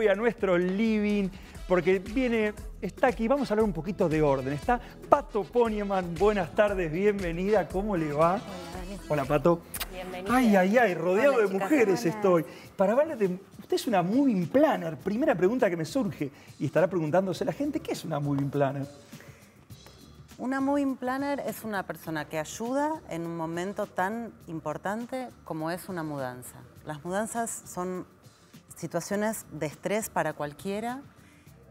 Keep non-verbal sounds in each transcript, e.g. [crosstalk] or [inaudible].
Voy a nuestro living porque viene, está aquí, vamos a hablar un poquito de orden. Está Pato Ponieman, buenas tardes, bienvenida, ¿cómo le va? Hola, Pato. Bienvenida. Ay, ay, ay, rodeado de mujeres estoy. Para hablar de, usted es una moving planner, primera pregunta que me surge y estará preguntándose la gente, ¿qué es una moving planner? Una moving planner es una persona que ayuda en un momento tan importante como es una mudanza. Las mudanzas son situaciones de estrés para cualquiera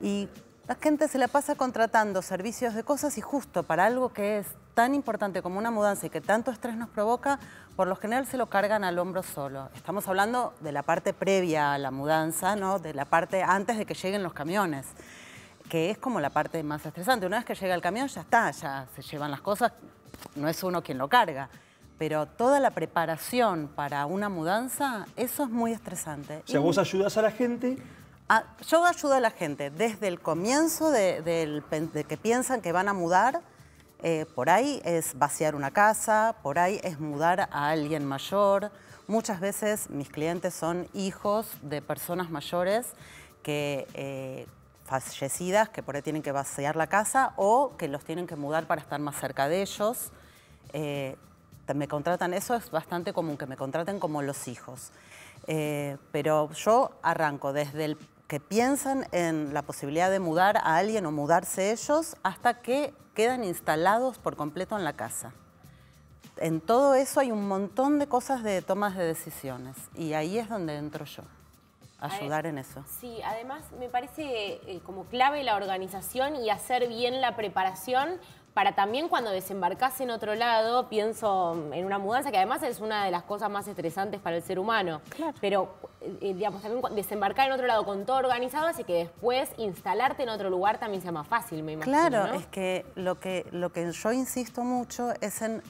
y la gente se la pasa contratando servicios de cosas y justo para algo que es tan importante como una mudanza y que tanto estrés nos provoca, por lo general se lo cargan al hombro solo. Estamos hablando de la parte previa a la mudanza, ¿no? de la parte antes de que lleguen los camiones, que es como la parte más estresante. Una vez que llega el camión ya está, ya se llevan las cosas, no es uno quien lo carga pero toda la preparación para una mudanza, eso es muy estresante. O sea, vos ayudas a la gente ah, yo ayudo a la gente desde el comienzo de, que piensan que van a mudar. Eh, por ahí es vaciar una casa, por ahí es mudar a alguien mayor. Muchas veces mis clientes son hijos de personas mayores que eh, fallecidas, que por ahí tienen que vaciar la casa o que los tienen que mudar para estar más cerca de ellos. Eh, me contratan, eso es bastante común, que me contraten como los hijos. Eh, pero yo arranco desde el que piensan en la posibilidad de mudar a alguien o mudarse ellos hasta que quedan instalados por completo en la casa. En todo eso hay un montón de cosas de tomas de decisiones y ahí es donde entro yo ayudar en eso. Sí, además me parece eh, como clave la organización y hacer bien la preparación para también cuando desembarcas en otro lado, pienso en una mudanza que además es una de las cosas más estresantes para el ser humano. Pero, eh, eh, digamos, desembarcar en otro lado con todo organizado así que después instalarte en otro lugar también sea más fácil, me imagino. Claro, es que lo, que lo que yo insisto mucho es en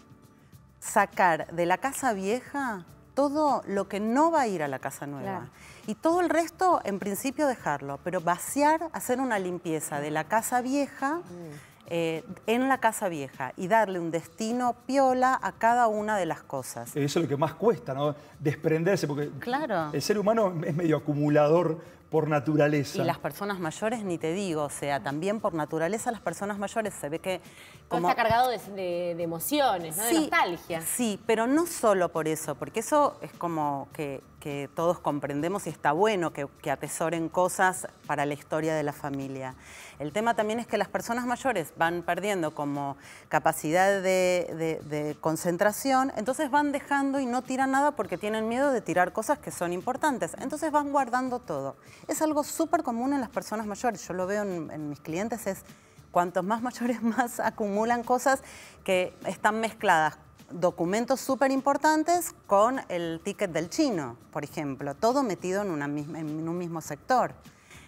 sacar de la casa vieja todo lo que no va a ir a la casa nueva. Y todo el resto, en principio, dejarlo, pero vaciar, hacer una limpieza de la casa vieja. Mm. Eh, en la Casa Vieja y darle un destino piola a cada una de las cosas. Eso es lo que más cuesta, ¿no? Desprenderse, porque claro. el ser humano es medio acumulador por naturaleza. Y las personas mayores, ni te digo, o sea, también por naturaleza las personas mayores se ve que... Como... está cargado de, emociones, de nostalgia. Sí, pero no solo por eso, porque eso es como que, todos comprendemos y está bueno que, atesoren cosas para la historia de la familia. El tema también es que las personas mayores van perdiendo como capacidad de concentración, entonces van dejando y no tiran nada porque tienen miedo de tirar cosas que son importantes. Entonces van guardando todo. Es algo súper común en las personas mayores, yo lo veo en, mis clientes, es cuantos más [laughs] mayores más acumulan cosas que están mezcladas documentos súper importantes con el ticket del chino, por ejemplo, todo metido en, en, un mismo sector.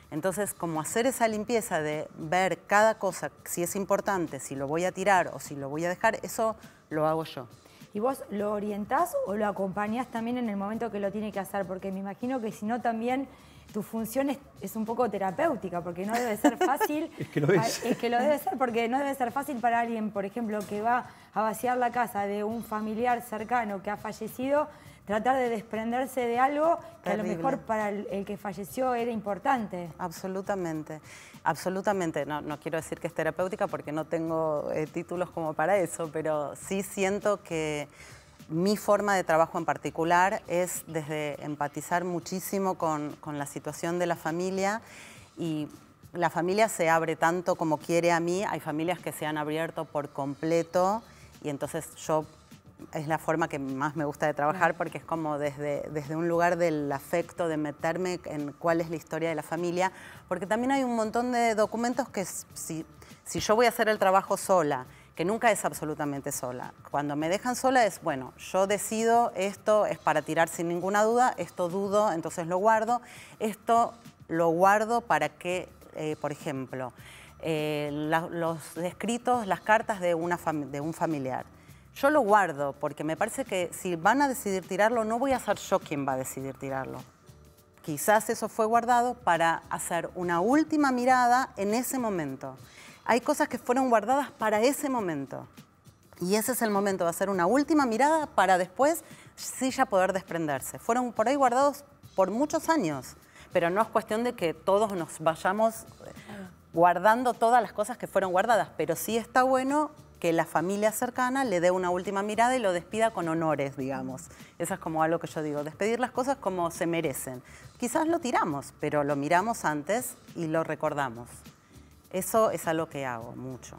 Entonces, como hacer esa limpieza de ver cada cosa, si es importante, si lo voy a tirar o si lo voy a dejar, eso lo hago yo. ¿Y vos lo orientás o lo acompañás también en el momento que lo tiene que hacer? Porque me imagino que si no también tu función es, un poco terapéutica, porque no debe ser fácil. [laughs] es que lo es. es. que lo debe ser, porque no debe ser fácil para alguien, por ejemplo, que va a vaciar la casa de un familiar cercano que ha fallecido, tratar de desprenderse de algo que a lo mejor para el, que falleció era importante. Absolutamente, absolutamente. No, no quiero decir que es terapéutica porque no tengo eh, títulos como para eso, pero sí siento que mi forma de trabajo en particular es desde empatizar muchísimo con, con la situación de la familia y la familia se abre tanto como quiere a mí, hay familias que se han abierto por completo y entonces yo es la forma que más me gusta de trabajar porque es como desde, desde un lugar del afecto, de meterme en cuál es la historia de la familia, porque también hay un montón de documentos que si, si yo voy a hacer el trabajo sola, que nunca es absolutamente sola. Cuando me dejan sola es, bueno, yo decido, esto es para tirar sin ninguna duda, esto dudo, entonces lo guardo, esto lo guardo para que, eh, por ejemplo, eh, los escritos, las cartas de, una de un familiar. Yo lo guardo porque me parece que si van a decidir tirarlo, no voy a ser yo quien va a decidir tirarlo. Quizás eso fue guardado para hacer una última mirada en ese momento. Hay cosas que fueron guardadas para ese momento. Y ese es el momento de hacer una última mirada para después sí ya poder desprenderse. Fueron por ahí guardados por muchos años, pero no es cuestión de que todos nos vayamos guardando todas las cosas que fueron guardadas, pero sí está bueno que la familia cercana le dé una última mirada y lo despida con honores, digamos. Eso es como algo que yo digo, despedir las cosas como se merecen. Quizás lo tiramos, pero lo miramos antes y lo recordamos. Eso es algo que hago mucho.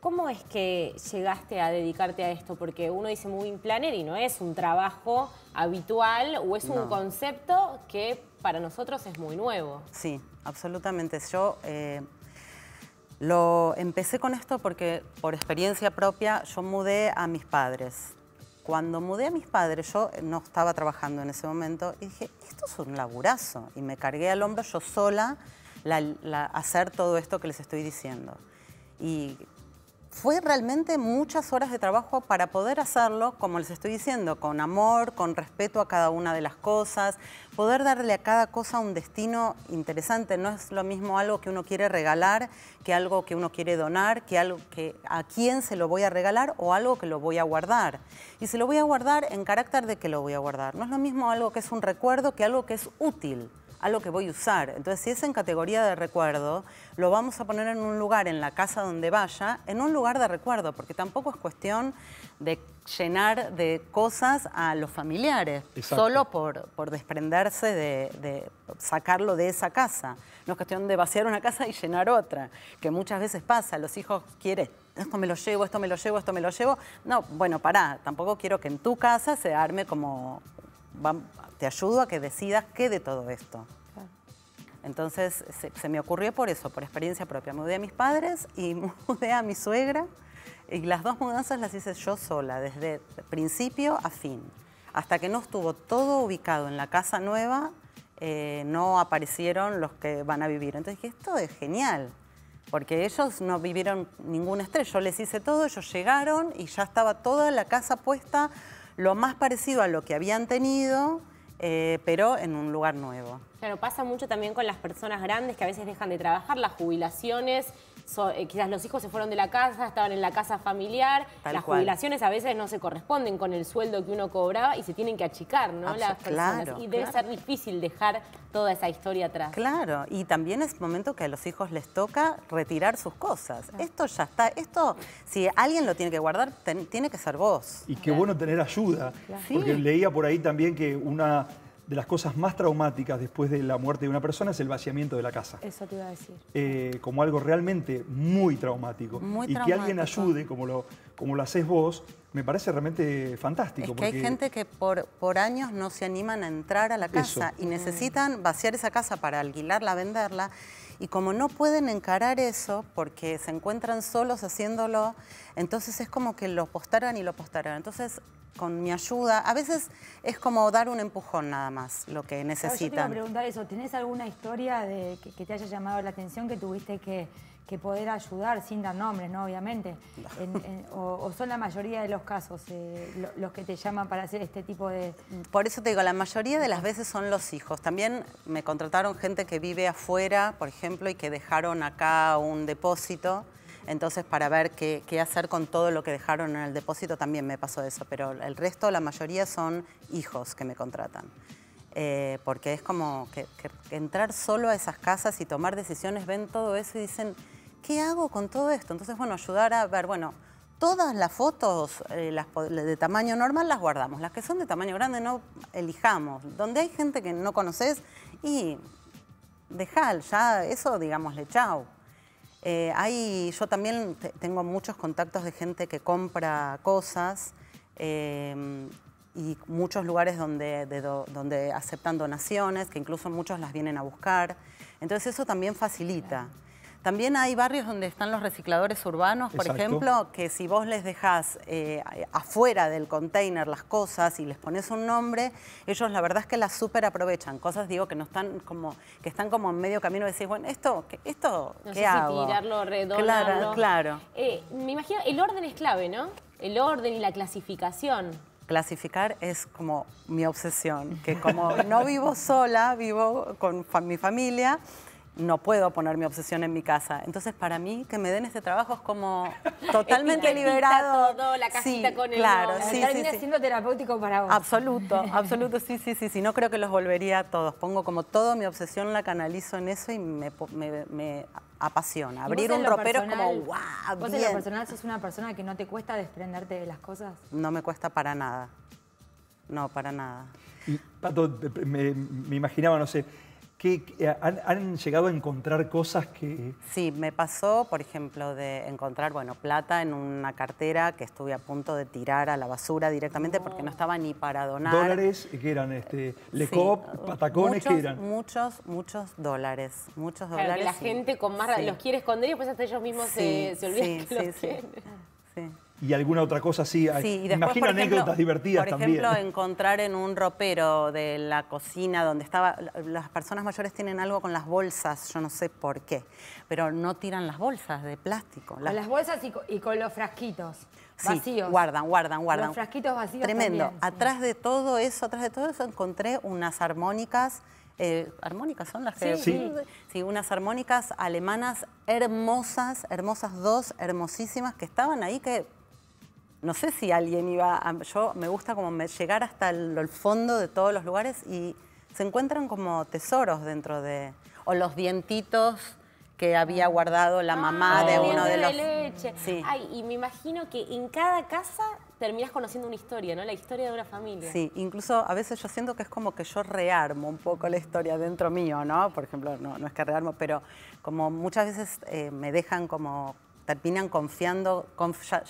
¿Cómo es que llegaste a dedicarte a esto? Porque uno dice muy planner y no es un trabajo habitual o es un concepto que para nosotros es muy nuevo. Sí, absolutamente. Yo... Eh, lo empecé con esto porque por experiencia propia yo mudé a mis padres. Cuando mudé a mis padres, yo no estaba trabajando en ese momento y dije, esto es un laburazo. Y me cargué al hombro yo sola la, hacer todo esto que les estoy diciendo. Y fue realmente muchas horas de trabajo para poder hacerlo, como les estoy diciendo, con amor, con respeto a cada una de las cosas, poder darle a cada cosa un destino interesante. No es lo mismo algo que uno quiere regalar que algo que uno quiere donar, que algo que a quién se lo voy a regalar o algo que lo voy a guardar. Y se lo voy a guardar en carácter de que lo voy a guardar. No es lo mismo algo que es un recuerdo que algo que es útil algo que voy a usar. Entonces, si es en categoría de recuerdo, lo vamos a poner en un lugar, en la casa donde vaya, en un lugar de recuerdo, porque tampoco es cuestión de llenar de cosas a los familiares, solo por, por desprenderse de, de, sacarlo de esa casa. No es cuestión de vaciar una casa y llenar otra, que muchas veces pasa, los hijos quieren, esto me lo llevo, esto me lo llevo, esto me lo llevo. No, bueno, pará, tampoco quiero que en tu casa se arme como te ayudo a que decidas qué de todo esto. Entonces se, me ocurrió por eso, por experiencia propia. Mudé a mis padres y [laughs] mudé a mi suegra y las dos mudanzas las hice yo sola, desde principio a fin. Hasta que no estuvo todo ubicado en la casa nueva, eh, no aparecieron los que van a vivir. Entonces dije, esto es genial porque ellos no vivieron ningún estrés. Yo les hice todo, ellos llegaron y ya estaba toda la casa puesta, lo más parecido a lo que habían tenido, eh, pero en un lugar nuevo. Claro, pasa mucho también con las personas grandes que a veces dejan de trabajar, las jubilaciones eh, quizás los hijos se fueron de la casa, estaban en la casa familiar, las jubilaciones a veces no se corresponden con el sueldo que uno cobraba y se tienen que achicar, ¿no? y debe ser difícil dejar toda esa historia atrás. Claro, y también es momento que a los hijos les toca retirar sus cosas. Esto ya está, esto, si alguien lo tiene que guardar, tiene que ser vos. Y qué bueno tener ayuda, porque leía por ahí también que una de las cosas más traumáticas después de la muerte de una persona es el vaciamiento de la casa. Eso te iba a decir. Eh, como algo realmente muy traumático. y que alguien ayude, como lo, como lo haces vos, me parece realmente fantástico. Es que hay gente que por, años no se animan a entrar a la casa y necesitan vaciar esa casa para alquilarla, venderla. Y como no pueden encarar eso porque se encuentran solos haciéndolo, entonces es como que lo postaran y lo postaran. Entonces, con mi ayuda, a veces es como dar un empujón nada más, lo que necesitan. yo te iba a preguntar eso, ¿tienes alguna historia de, que te haya llamado la atención, que tuviste que que poder ayudar, sin dar nombres, ¿no? Obviamente. o, son la mayoría de los casos eh, los que te llaman para hacer este tipo de... Por eso te digo, la mayoría de las veces son los hijos. También me contrataron gente que vive afuera, por ejemplo, y que dejaron acá un depósito. Entonces, para ver qué, hacer con todo lo que dejaron en el depósito, también me pasó eso. Pero el resto, la mayoría son hijos que me contratan. Eh, porque es como que, que entrar solo a esas casas y tomar decisiones, ven todo eso y dicen, ¿qué hago con todo esto? Entonces, bueno, ayudar a ver, bueno, todas las fotos eh, las, de tamaño normal las guardamos, las que son de tamaño grande no elijamos. Donde hay gente que no conoces y dejal, ya eso digámosle chao. Eh, yo también tengo muchos contactos de gente que compra cosas em, y muchos lugares donde, donde aceptan donaciones, que incluso muchos las vienen a buscar. Entonces eso también facilita. También hay barrios donde están los recicladores urbanos, por ejemplo, que si vos les dejás eh, afuera del container las cosas y les pones un nombre, ellos la verdad es que las super aprovechan. Cosas, digo, que no están como, que están como en medio camino de decir, bueno, esto, ¿qué, esto, no ¿qué sé hago? Si tirarlo, Claro, claro. Eh, me imagino, el orden es clave, ¿no? El orden y la clasificación clasificar es como mi obsesión, que como no vivo sola, vivo con mi familia, no puedo poner mi obsesión en mi casa. Entonces, para mí, que me den este trabajo es como [laughs] totalmente liberado. todo, la casita con el claro, Termina siendo terapéutico para vos. Absoluto, [laughs] absoluto, sí, sí, sí, No creo que los volvería a todos. Pongo como todo mi obsesión, la canalizo en eso y me, apasiona. Abrir un ropero es como, wow, ¿Vos en lo personal sos una persona que no te cuesta desprenderte de las cosas? No me cuesta para nada. No, para nada. Pato, me imaginaba, no sé que han, llegado a encontrar cosas que...? Sí, me pasó, por ejemplo, de encontrar, bueno, plata en una cartera que estuve a punto de tirar a la basura directamente porque no estaba ni para donar. ¿Dólares? que eran? Este, ¿Lecop? ¿Patacones? Muchos, eran? Muchos, muchos dólares. Muchos dólares. la gente con más los quiere esconder y después hasta ellos mismos se, se olvidan y alguna otra cosa así. Sí, anécdotas divertidas por ejemplo, encontrar en un ropero de la cocina donde estaba... Las personas mayores tienen algo con las bolsas, yo no sé por qué, pero no tiran las bolsas de plástico. Las, bolsas y con, los frasquitos. Sí, vacíos. guardan, guardan, guardan. Los frasquitos vacíos Tremendo. atrás de todo eso, atrás de todo eso encontré unas armónicas eh, armónicas son las que... Sí, sí. sí, unas armónicas alemanas hermosas, hermosas dos, hermosísimas, que estaban ahí que no sé si alguien iba a, Yo me gusta como llegar hasta el, fondo de todos los lugares y se encuentran como tesoros dentro de... O los dientitos que había guardado la mamá ah, de uno de los... De leche. Sí. Ay, y me imagino que en cada casa terminas conociendo una historia, ¿no? La historia de una familia. Sí, incluso a veces yo siento que es como que yo rearmo un poco la historia dentro mío, ¿no? Por ejemplo, no, no es que rearmo, pero como muchas veces eh, me dejan como terminan confiando,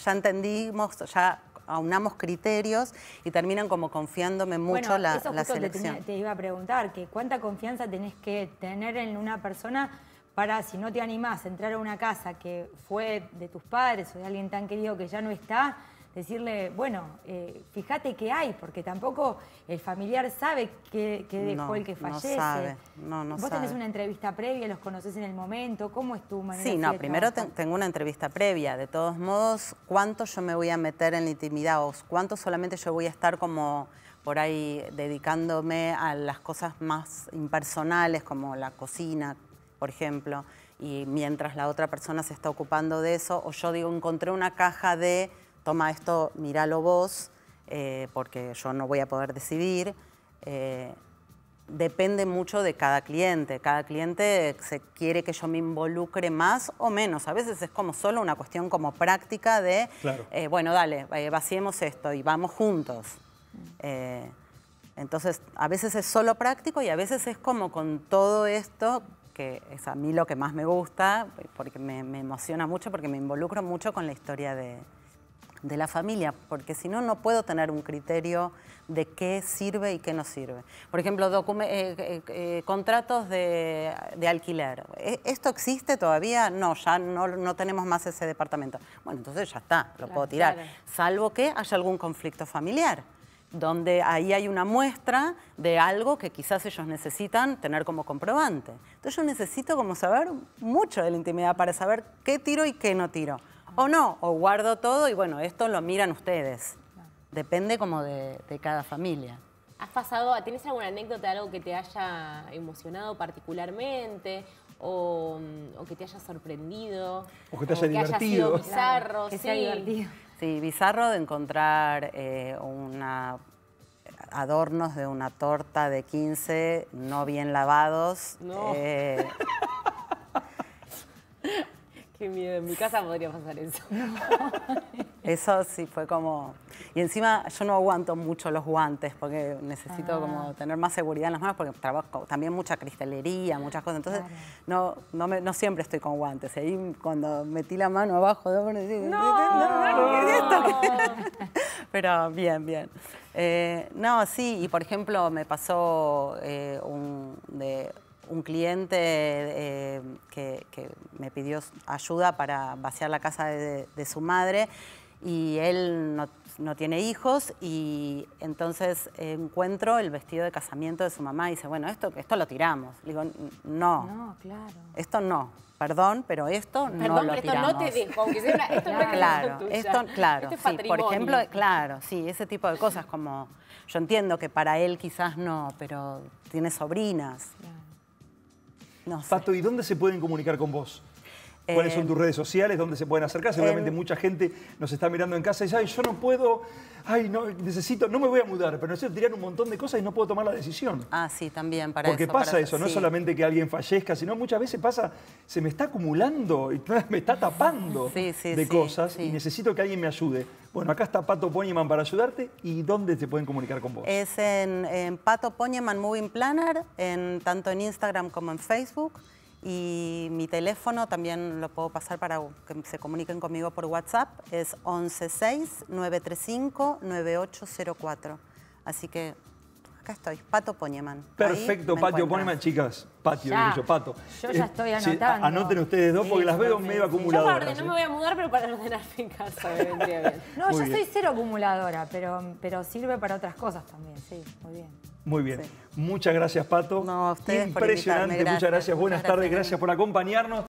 ya, entendimos, ya aunamos criterios y terminan como confiándome mucho bueno, la, eso la selección. Te, te iba a preguntar, que ¿cuánta confianza tenés que tener en una persona para, si no te animás a entrar a una casa que fue de tus padres o de alguien tan querido que ya no está, decirle, bueno, eh, fíjate qué hay, porque tampoco el familiar sabe qué, dejó el que fallece. No sabe, no, no Vos tenés una entrevista previa, los conocés en el momento, ¿cómo es tu manera Sí, no, primero tengo una entrevista previa. De todos modos, ¿cuánto yo me voy a meter en la intimidad o cuánto solamente yo voy a estar como por ahí dedicándome a las cosas más impersonales, como la cocina, por ejemplo, y mientras la otra persona se está ocupando de eso, o yo digo, encontré una caja de toma esto, míralo vos, eh, porque yo no voy a poder decidir. Eh, depende mucho de cada cliente. Cada cliente se quiere que yo me involucre más o menos. A veces es como solo una cuestión como práctica de, eh, bueno, dale, vaciemos esto y vamos juntos. entonces, a veces es solo práctico y a veces es como con todo esto, que es a mí lo que más me gusta, porque me, me emociona mucho, porque me involucro mucho con la historia de, de la familia, porque si no, no puedo tener un criterio de qué sirve y qué no sirve. Por ejemplo, eh, eh, eh, contratos de, alquiler. ¿E-, ¿Esto existe todavía? No, ya no, tenemos más ese departamento. Bueno, entonces ya está, lo puedo tirar. Salvo que haya algún conflicto familiar donde ahí hay una muestra de algo que quizás ellos necesitan tener como comprobante. Entonces yo necesito como saber mucho de la intimidad para saber qué tiro y qué no tiro. O no, o guardo todo y bueno, esto lo miran ustedes. Depende como de, cada familia. ¿Has pasado, tienes alguna anécdota, algo que te haya emocionado particularmente? O, mm, que te haya sorprendido. O que te haya divertido. Que haya sido bizarro, sí. Sí, bizarro de encontrar eh, una adornos de una torta de 15 no bien lavados. No. Eh, en mi casa podría pasar eso. [laughs] eso sí fue como... Y encima yo no aguanto mucho los guantes porque necesito ah. como tener más seguridad en las manos porque trabajo también mucha cristalería, muchas cosas. Entonces no, no, siempre estoy con guantes. Ahí cuando metí la mano abajo, no, no, [laughs] Pero bien, bien. Eh, no, sí, y por ejemplo me pasó eh, un... De, un cliente eh, que, me pidió ayuda para vaciar la casa de, su madre y él no, tiene hijos y entonces encuentro el vestido de casamiento de su mamá y dice, bueno, esto, esto lo tiramos. Le digo, no. No, claro. Esto no. Perdón, pero esto no lo esto tiramos. no te dejo, aunque esto claro, esto, claro, sí, por ejemplo, claro, sí, ese tipo de cosas como yo entiendo que para él quizás no, pero tiene sobrinas. Pato, ¿y dónde se pueden comunicar con vos? ¿Cuáles son em, tus redes sociales? ¿Dónde se pueden acercar? Seguramente em. mucha gente nos está mirando en casa y dice, ay, yo no puedo, ay, no, necesito, no me voy a mudar, pero necesito tirar un montón de cosas y no puedo tomar la decisión. Ah, sí, también, para Porque pasa eso, no solamente que alguien fallezca, sino muchas veces pasa, se me está acumulando, y [laughs] me está tapando de cosas y necesito que alguien me ayude. Bueno, acá está Pato Poñeman para ayudarte. ¿Y dónde se pueden comunicar con vos? Es en, Pato Poñeman Moving Planner, en, tanto en Instagram como en Facebook. Y mi teléfono también lo puedo pasar para que se comuniquen conmigo por WhatsApp. Es 116-935-9804. Así que Acá estoy, Pato Ponieman. Perfecto, Patio Poñeman. chicas. Patio, ya. yo, Pato. Yo ya eh, estoy anotando. anoten ustedes dos porque las veo medio acumuladoras. Yo no me voy a mudar, pero para ordenar en casa bien. [laughs] no, yo soy cero acumuladora, pero, pero sirve para otras cosas también, sí, muy bien. Muy bien. Muchas gracias, Pato. No, a ustedes Impresionante. Muchas gracias. Buenas tardes. Gracias por acompañarnos.